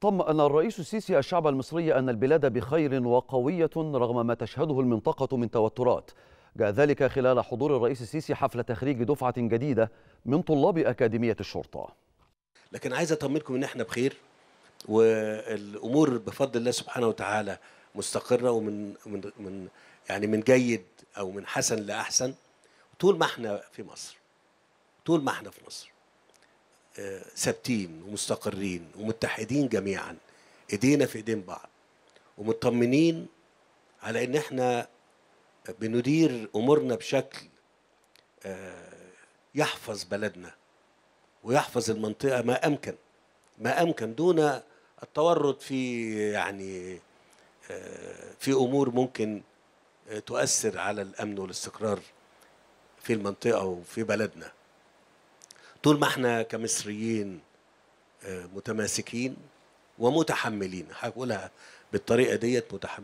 طمأن الرئيس السيسي الشعب المصري أن البلاد بخير وقوية رغم ما تشهده المنطقة من توترات جاء ذلك خلال حضور الرئيس السيسي حفل تخريج دفعة جديدة من طلاب أكاديمية الشرطة لكن عايز أطمنكم أن احنا بخير والأمور بفضل الله سبحانه وتعالى مستقرة ومن من من يعني من جيد أو من حسن لأحسن طول ما احنا في مصر طول ما احنا في مصر ثابتين ومستقرين ومتحدين جميعا ايدينا في ايدين بعض ومطمنين على ان احنا بندير امورنا بشكل آه، يحفظ بلدنا ويحفظ المنطقه ما امكن ما امكن دون التورط في يعني آه، في امور ممكن آه، تؤثر على الامن والاستقرار في المنطقه وفي بلدنا طول ما احنا كمصريين آه، متماسكين ومتحملين هقولها بالطريقه ديت متحملين